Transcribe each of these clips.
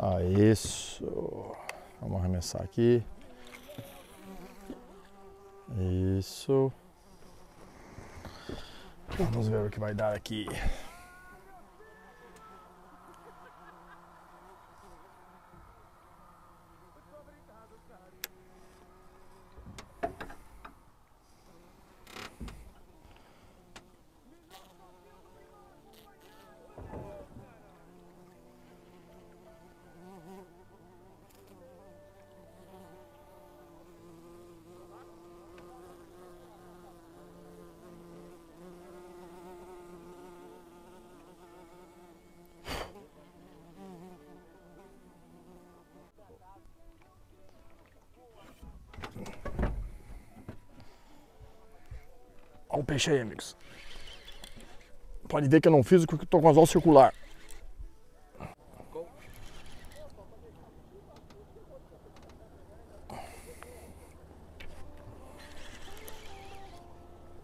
Ah, isso. Vamos arremessar aqui. Isso. Vamos ver o que vai dar aqui. um peixe aí, amigos. Pode ver que eu não fiz porque estou tô com anzol circular.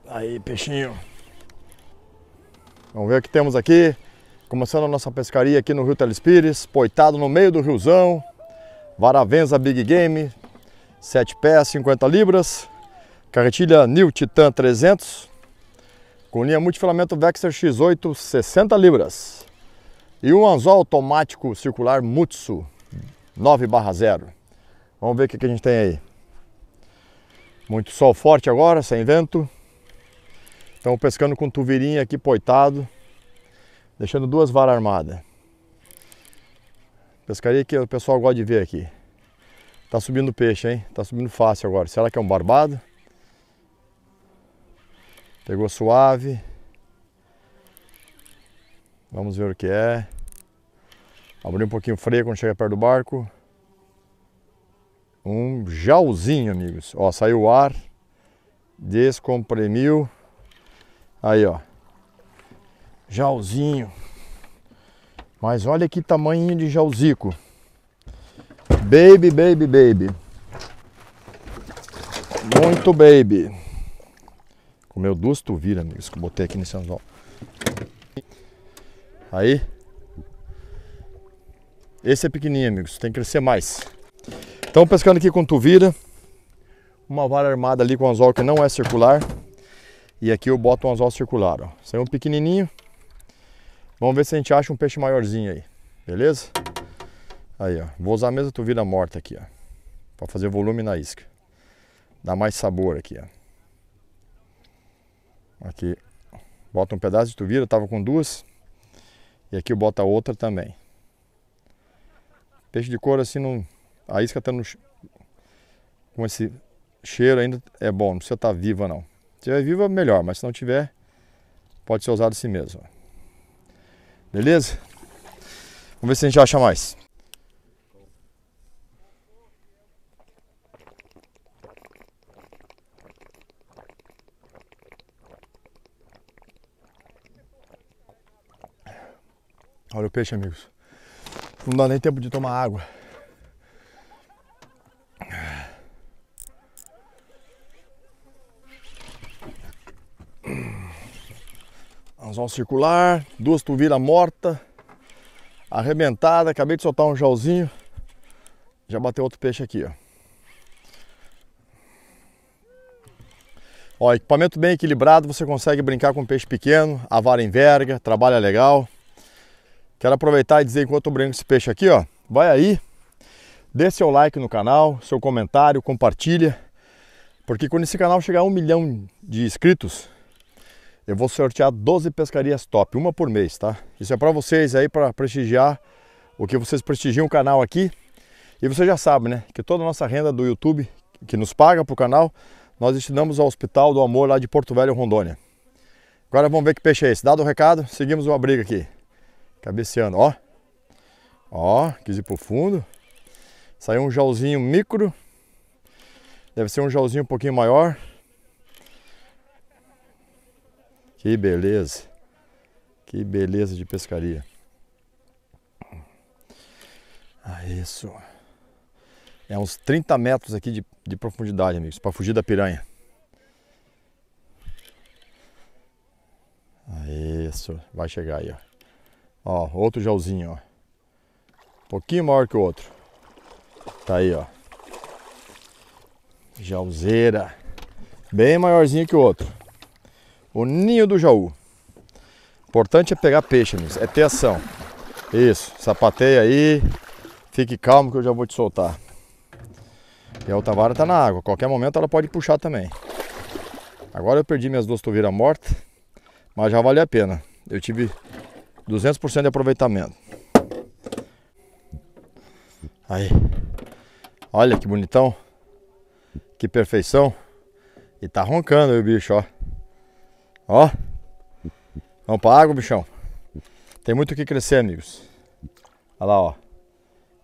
Aí, peixinho. Vamos ver o que temos aqui. Começando a nossa pescaria aqui no Rio Telespires, poitado no meio do riozão. Varavenza Big Game, 7 pés, 50 libras. Carretilha New Titan 300 com linha multifilamento Vexer X8 60 libras e um anzol automático circular Mutsu 9/0. Vamos ver o que a gente tem aí. Muito sol forte agora, sem vento. Estamos pescando com tuvirinha aqui poitado, deixando duas varas armadas. Pescaria que o pessoal gosta de ver aqui. Tá subindo peixe, hein? Tá subindo fácil agora. Será que é um barbado? Pegou suave. Vamos ver o que é. Abri um pouquinho o freio quando chega perto do barco. Um jauzinho, amigos. Ó, saiu o ar. Descomprimiu. Aí, ó. Jauzinho. Mas olha que tamanho de jauzico. Baby, baby, baby. Muito baby. Comeu duas tuvira, amigos, que eu botei aqui nesse anzol. Aí. Esse é pequenininho, amigos. Tem que crescer mais. Então, pescando aqui com tuvira. Uma vara armada ali com anzol que não é circular. E aqui eu boto um anzol circular, ó. Saiu é um pequenininho. Vamos ver se a gente acha um peixe maiorzinho aí. Beleza? Aí, ó. Vou usar a mesma tuvira morta aqui, ó. Pra fazer volume na isca. Dá mais sabor aqui, ó. Aqui, bota um pedaço de tuvira, tava com duas. E aqui eu boto a outra também. Peixe de couro assim, não, a isca tá no, com esse cheiro ainda é bom, não precisa estar tá viva não. Se tiver viva, melhor, mas se não tiver, pode ser usado assim mesmo. Beleza? Vamos ver se a gente acha mais. Olha o peixe, amigos. Não dá nem tempo de tomar água. Anzol circular, duas tuvira morta, arrebentada. Acabei de soltar um jauzinho. Já bateu outro peixe aqui, ó. Ó, equipamento bem equilibrado, você consegue brincar com peixe pequeno, a vara enverga, trabalha legal. Quero aproveitar e dizer enquanto eu brinco esse peixe aqui, ó. Vai aí, dê seu like no canal, seu comentário, compartilha. Porque quando esse canal chegar a um milhão de inscritos, eu vou sortear 12 pescarias top, uma por mês, tá? Isso é para vocês aí, para prestigiar o que vocês prestigiam o canal aqui. E você já sabe, né? Que toda a nossa renda do YouTube, que nos paga pro canal, nós destinamos ao Hospital do Amor lá de Porto Velho, Rondônia. Agora vamos ver que peixe é esse. Dado o recado, seguimos uma briga aqui. Cabeceando, ó. Ó, quis ir pro fundo. Saiu um jauzinho micro. Deve ser um jauzinho um pouquinho maior. Que beleza. Que beleza de pescaria. Ah, isso. É uns 30 metros aqui de, de profundidade, amigos, para fugir da piranha. Ah, isso. Vai chegar aí, ó. Ó, outro jauzinho, ó. Um pouquinho maior que o outro. Tá aí, ó. Jauzeira. Bem maiorzinho que o outro. O ninho do jaú. Importante é pegar peixe, amigos. É ter ação. Isso. Sapateia aí. Fique calmo que eu já vou te soltar. E a outra vara tá na água. qualquer momento ela pode puxar também. Agora eu perdi minhas duas toveiras mortas. Mas já valeu a pena. Eu tive 200% de aproveitamento. Aí. Olha que bonitão. Que perfeição. E tá roncando aí o bicho, ó. Ó. Vamos pra água, bichão. Tem muito o que crescer, amigos. Olha lá, ó.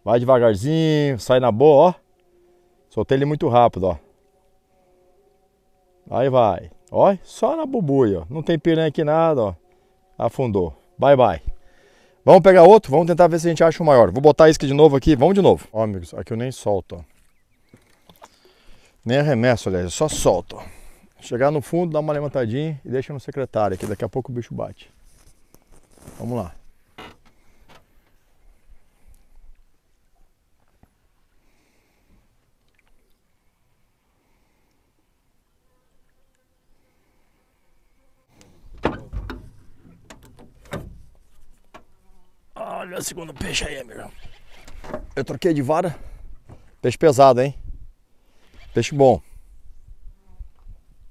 Vai devagarzinho, sai na boa, ó. Soltei ele muito rápido, ó. Aí vai. Ó, só na bubuia, ó. Não tem piranha aqui nada, ó. Afundou. Bye, bye. Vamos pegar outro, vamos tentar ver se a gente acha o maior. Vou botar isca de novo aqui, vamos de novo. Ó, amigos, aqui eu nem solto, ó. Nem arremesso, aliás, eu só solto. Chegar no fundo, dá uma levantadinha e deixa no secretário, que daqui a pouco o bicho bate. Vamos lá. o segundo peixe aí, amigo. Eu troquei de vara. Peixe pesado, hein? Peixe bom.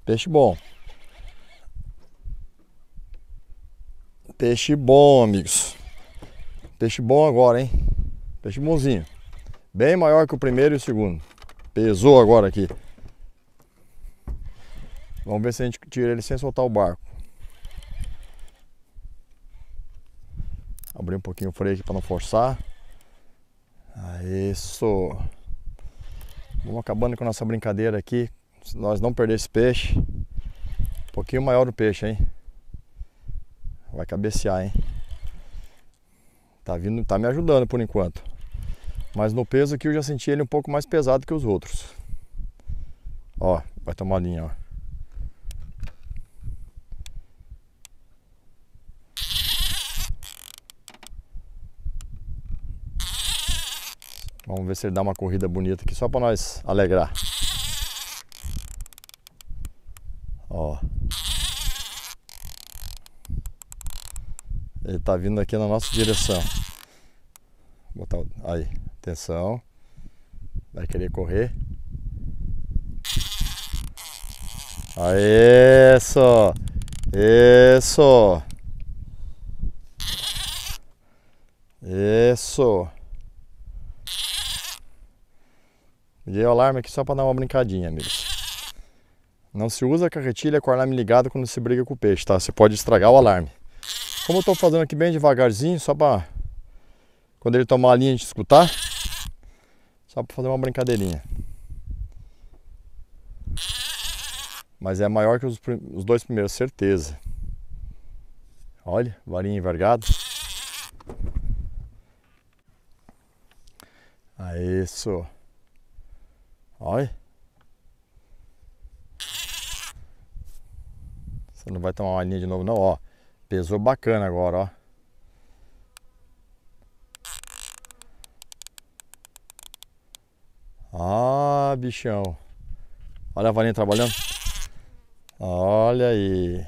Peixe bom. Peixe bom, amigos. Peixe bom agora, hein? Peixe bonzinho. Bem maior que o primeiro e o segundo. Pesou agora aqui. Vamos ver se a gente tira ele sem soltar o barco. Abrir um pouquinho o freio aqui para não forçar. Isso. Vamos acabando com a nossa brincadeira aqui. Se nós não perder esse peixe. Um pouquinho maior o peixe, hein? Vai cabecear, hein? Tá, vindo, tá me ajudando por enquanto. Mas no peso aqui eu já senti ele um pouco mais pesado que os outros. Ó, vai tomar linha, ó. ver se ele dá uma corrida bonita aqui só para nós alegrar. Ó. Ele tá vindo aqui na nossa direção. botar aí, atenção. Vai querer correr. Aê, só. Isso. Isso. Isso. Liguei o alarme aqui só para dar uma brincadinha amigos. Não se usa a carretilha com o alarme ligado quando se briga com o peixe, tá? Você pode estragar o alarme. Como eu estou fazendo aqui bem devagarzinho, só para quando ele tomar a linha de escutar, só para fazer uma brincadeirinha. Mas é maior que os, os dois primeiros, certeza. Olha, varinha envergada. Aí, isso. Olha. Você não vai tomar uma linha de novo não, ó. Pesou bacana agora, ó. Ah, bichão. Olha a varinha trabalhando. Olha aí.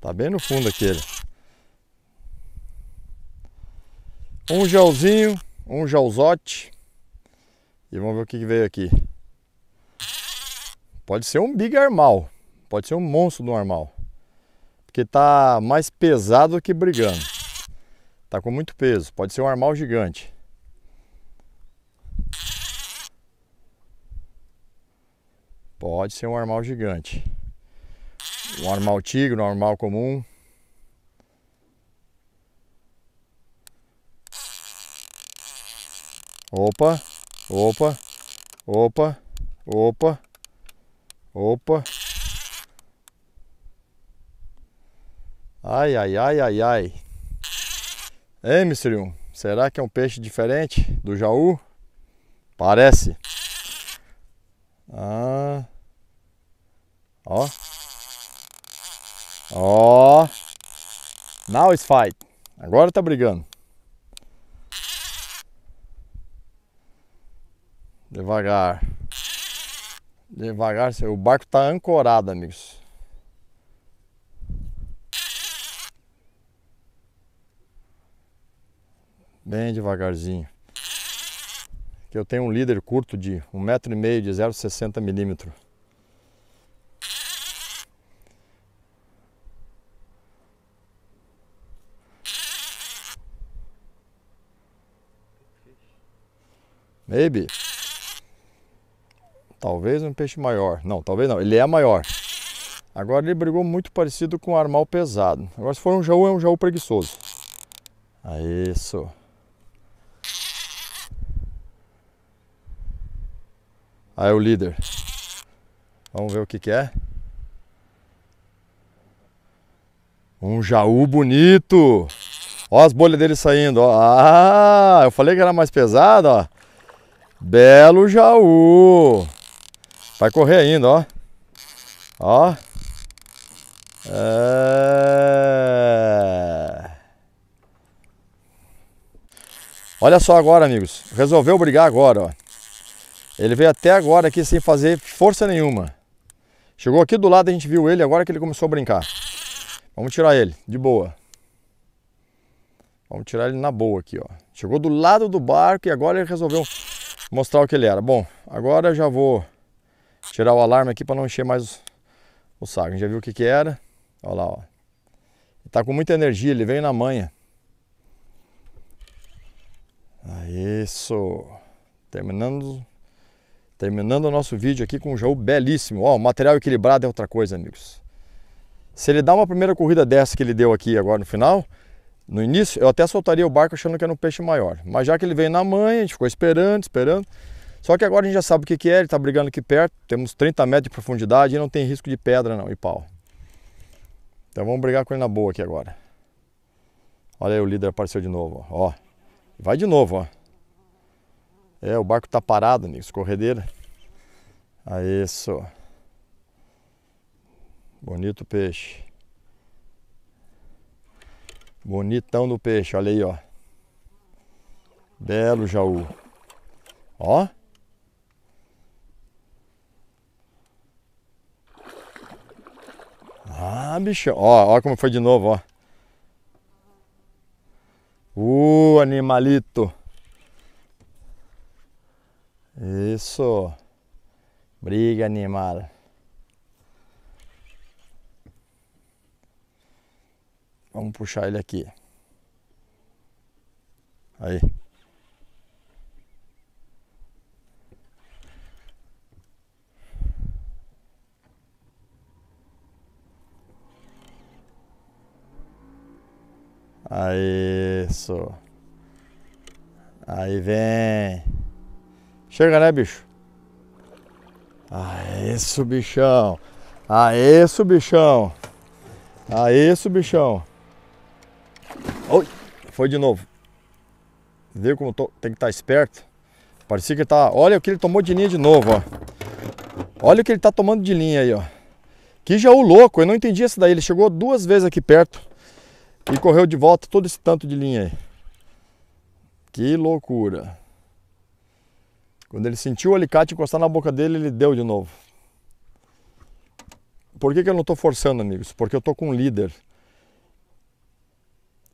Tá bem no fundo aquele. Um gelzinho, um gelzote. E vamos ver o que veio aqui. Pode ser um big armal. Pode ser um monstro do armal. Porque tá mais pesado que brigando. Tá com muito peso. Pode ser um armal gigante. Pode ser um armal gigante. Um armal tigre, um armal comum. Opa! Opa, opa, opa, opa. Ai, ai, ai, ai, ai. Ei, Mr. será que é um peixe diferente do jaú? Parece. Ah. Ó. Ó. Now it's fight. Agora tá brigando. Devagar. Devagar, o barco está ancorado, amigos. Bem devagarzinho. Aqui eu tenho um líder curto de 1,5m de 0,60 milímetros. Maybe. Talvez um peixe maior. Não, talvez não. Ele é maior. Agora ele brigou muito parecido com um armal pesado. Agora se for um jaú, é um jaú preguiçoso. Aí, isso. Aí é o líder. Vamos ver o que, que é. Um jaú bonito. Ó as bolhas dele saindo. Ó. Ah, eu falei que era mais pesado, ó. Belo jaú. Vai correr ainda, ó. Ó. É... Olha só agora, amigos. Resolveu brigar agora, ó. Ele veio até agora aqui sem fazer força nenhuma. Chegou aqui do lado, a gente viu ele, agora que ele começou a brincar. Vamos tirar ele, de boa. Vamos tirar ele na boa aqui, ó. Chegou do lado do barco e agora ele resolveu mostrar o que ele era. Bom, agora eu já vou Tirar o alarme aqui para não encher mais o saco. A gente já viu o que que era. Olha lá, ó. Ele tá com muita energia, ele veio na manha. Ah, isso. Terminando terminando o nosso vídeo aqui com um jogo belíssimo. Ó, material equilibrado é outra coisa, amigos. Se ele dá uma primeira corrida dessa que ele deu aqui agora no final, no início eu até soltaria o barco achando que era um peixe maior. Mas já que ele veio na manha, a gente ficou esperando, esperando. Só que agora a gente já sabe o que, que é, ele está brigando aqui perto, temos 30 metros de profundidade e não tem risco de pedra não, e pau. Então vamos brigar com ele na boa aqui agora. Olha aí, o líder apareceu de novo, ó. Vai de novo, ó. É, o barco está parado, Nix, corredeira. Aí isso. Bonito peixe. Bonitão do peixe, olha aí, ó. Belo jaú. Ó. Ah, bichão. Ó, ó como foi de novo, ó. Uh, animalito. Isso. Briga, animal. Vamos puxar ele aqui. Aí. Aí, isso. Aí vem. Chega, né, bicho? Aí, isso, bichão. Aí, isso, bichão. Aí, isso, bichão. Oi, foi de novo. Viu como tô, tem que estar tá esperto? Parecia que tá. Olha o que ele tomou de linha de novo, ó. Olha o que ele tá tomando de linha aí, ó. Que já o louco, eu não entendi isso daí. Ele chegou duas vezes aqui perto. E correu de volta todo esse tanto de linha aí. Que loucura. Quando ele sentiu o alicate encostar na boca dele, ele deu de novo. Por que, que eu não estou forçando, amigos? Porque eu estou com um líder.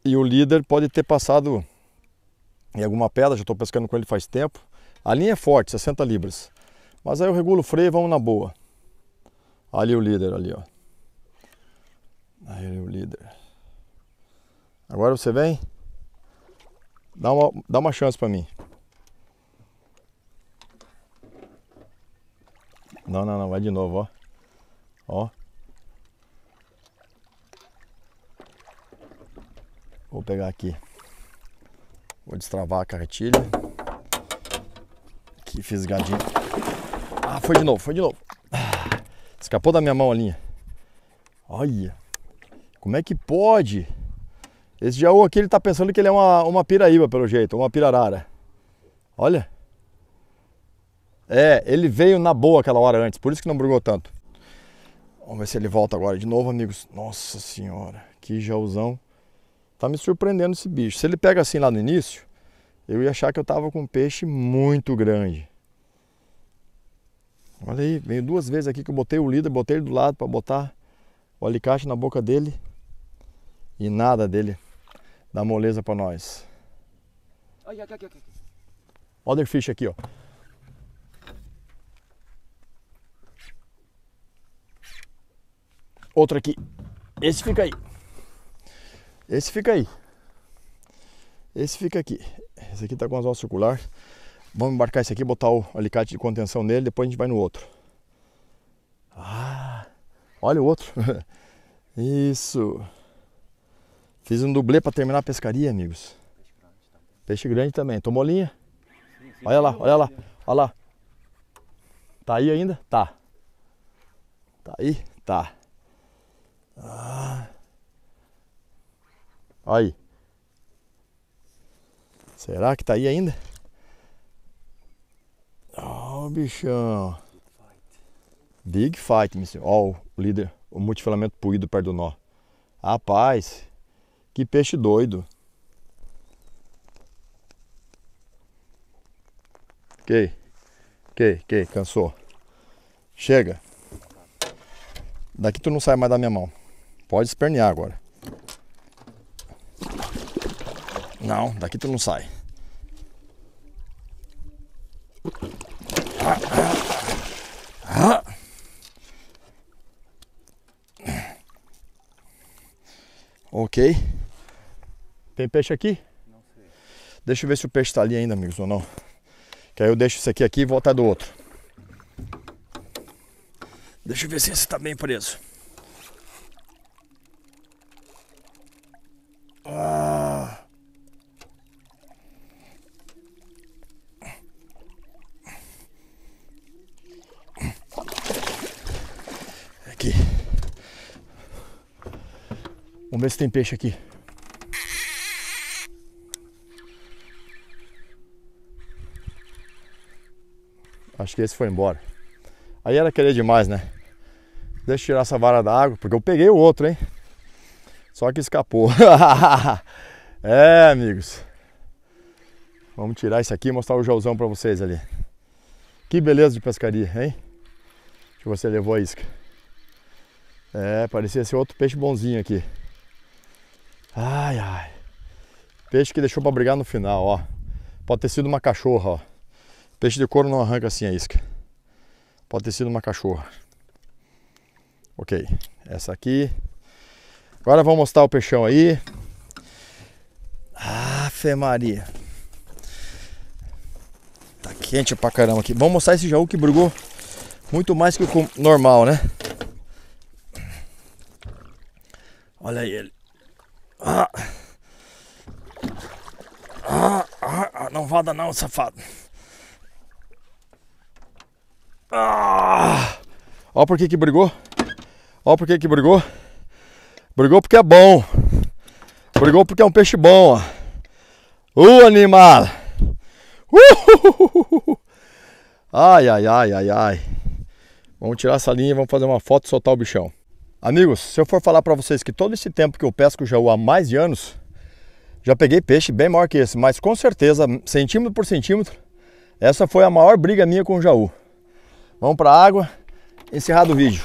E o líder pode ter passado em alguma pedra, já estou pescando com ele faz tempo. A linha é forte, 60 libras. Mas aí eu regulo o freio e vamos na boa. Ali o líder, ali ó. Aí o líder. Agora você vem? Dá uma, dá uma chance para mim. Não, não, não, vai de novo, ó. Ó. Vou pegar aqui. Vou destravar a cartilha. Que fisgadinho. Ah, foi de novo, foi de novo. Ah, escapou da minha mão a linha. Olha. Como é que pode? Esse jaú aqui ele tá pensando que ele é uma, uma piraíba, pelo jeito, uma pirarara. Olha. É, ele veio na boa aquela hora antes, por isso que não brigou tanto. Vamos ver se ele volta agora de novo, amigos. Nossa senhora, que jauzão. Tá me surpreendendo esse bicho. Se ele pega assim lá no início, eu ia achar que eu tava com um peixe muito grande. Olha aí, veio duas vezes aqui que eu botei o líder, botei ele do lado para botar o alicate na boca dele e nada dele dá moleza para nós. Olha aqui, aqui, aqui. Other fish aqui, ó. Outro aqui. Esse fica aí. Esse fica aí. Esse fica aqui. Esse aqui tá com asal circular. Vamos embarcar esse aqui, botar o alicate de contenção nele, depois a gente vai no outro. Ah, olha o outro. Isso. Fiz um dublê para terminar a pescaria, amigos. Peixe grande também. Tomou linha? olha lá, olha lá, olha lá. Tá aí ainda? Tá. Tá aí? Tá. Ah. Olha aí. Será que tá aí ainda? Ó, oh, bichão. Big fight, meu senhor. Ó, oh, o líder, o multifilamento puído perto do nó. Rapaz, que peixe doido. Ok. Ok, ok, cansou. Chega. Daqui tu não sai mais da minha mão. Pode espernear agora. Não, daqui tu não sai. Ok. Tem peixe aqui? Não sei. Deixa eu ver se o peixe está ali ainda, amigos, ou não. Que aí eu deixo isso aqui aqui e vou do outro. Deixa eu ver se esse está bem preso. Ah. Aqui. Vamos ver se tem peixe aqui. Acho que esse foi embora. Aí era querer demais, né? Deixa eu tirar essa vara da água, porque eu peguei o outro, hein? Só que escapou. é, amigos. Vamos tirar isso aqui e mostrar o jouzão para vocês ali. Que beleza de pescaria, hein? Que você levou a isca. É, parecia ser outro peixe bonzinho aqui. Ai, ai. Peixe que deixou para brigar no final, ó. Pode ter sido uma cachorra, ó. Peixe de couro não arranca assim a isca. Pode ter sido uma cachorra. Ok, essa aqui. Agora vamos mostrar o peixão aí. Ah, Fê Maria. Tá quente pra caramba aqui. Vamos mostrar esse jaú que brugou muito mais que o normal, né? Olha ele. Ah. Ah, ah, ah não vada não, safado. Ah, ó por que que brigou. Ó por que que brigou. Brigou porque é bom. Brigou porque é um peixe bom, ó. O animal. Uhuhuhu. Ai, ai, ai, ai, ai. Vamos tirar essa linha, vamos fazer uma foto e soltar o bichão. Amigos, se eu for falar para vocês que todo esse tempo que eu pesco jaú há mais de anos, já peguei peixe bem maior que esse, mas com certeza, centímetro por centímetro, essa foi a maior briga minha com o jaú. Vamos para a água, encerrado o vídeo.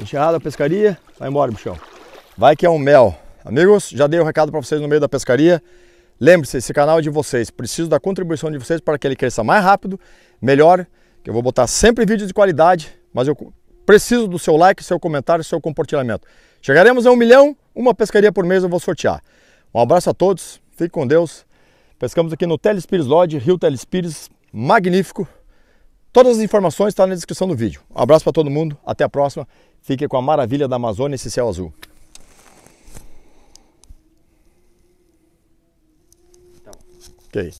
Encerrada a pescaria, vai embora, bichão. Vai que é um mel. Amigos, já dei o um recado para vocês no meio da pescaria. Lembre-se, esse canal é de vocês. Preciso da contribuição de vocês para que ele cresça mais rápido, melhor. Que eu vou botar sempre vídeos de qualidade, mas eu preciso do seu like, seu comentário, seu compartilhamento. Chegaremos a um milhão, uma pescaria por mês eu vou sortear. Um abraço a todos, fique com Deus. Pescamos aqui no Telespires Lodge, Rio Telespires, magnífico. Todas as informações estão tá na descrição do vídeo. Um abraço para todo mundo, até a próxima. Fique com a maravilha da Amazônia e esse céu azul. Então, Ok.